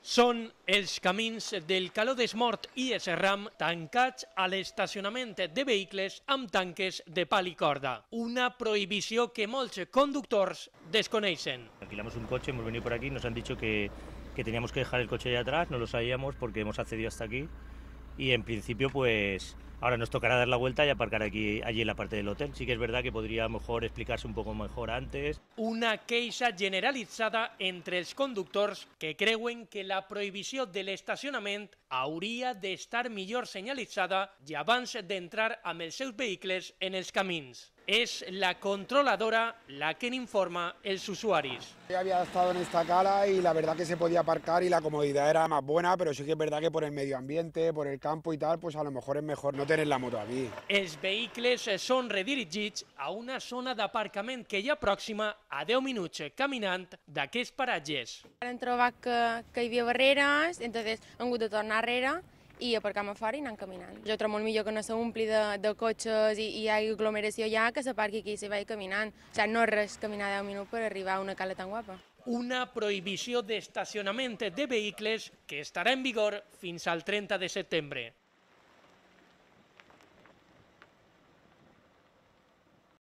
Són els camins del Caló d'Esmort i Esram tancats a l'estacionament de vehicles amb tanques de pal i corda. Una prohibició que molts conductors desconeixen. Alquilamos un coche, hemos venido por aquí, nos han dicho que, que teníamos que dejar el coche allá atrás, no lo sabíamos porque hemos accedido hasta aquí y en principio pues ahora nos tocará dar la vuelta y aparcar aquí, allí en la parte del hotel. Sí que es verdad que podría mejor explicarse un poco mejor antes. Una queixa generalizada entre los conductors que creuen que la prohibició de l'estacionament hauria estar millor señalizada... i abans de entrar els seus vehicles en els camins. es la controladora la que informa el usuarios. Yo había estado en esta cala y la verdad que se podía aparcar y la comodidad era más buena, pero sí que es verdad que por el medio ambiente, por el campo y tal, pues a lo mejor es mejor no tener la moto aquí. Els vehicles són redirigits a una zona d'aparcament que ya próxima pròxima a 10 minuts caminant d'aquests paratges. Hem trobat que, que hi havia barreres, entonces han tenido de tornar enrere i aparcar a fora i anar caminant. Jo trobo molt millor que no s'ompli de, de cotxes i, i hi ha aglomeració ja que s'aparqui aquí i s'hi vagi caminant. O sigui, no res caminar 10 minuts per arribar a una cala tan guapa. Una prohibició d'estacionament de vehicles que estarà en vigor fins al 30 de setembre.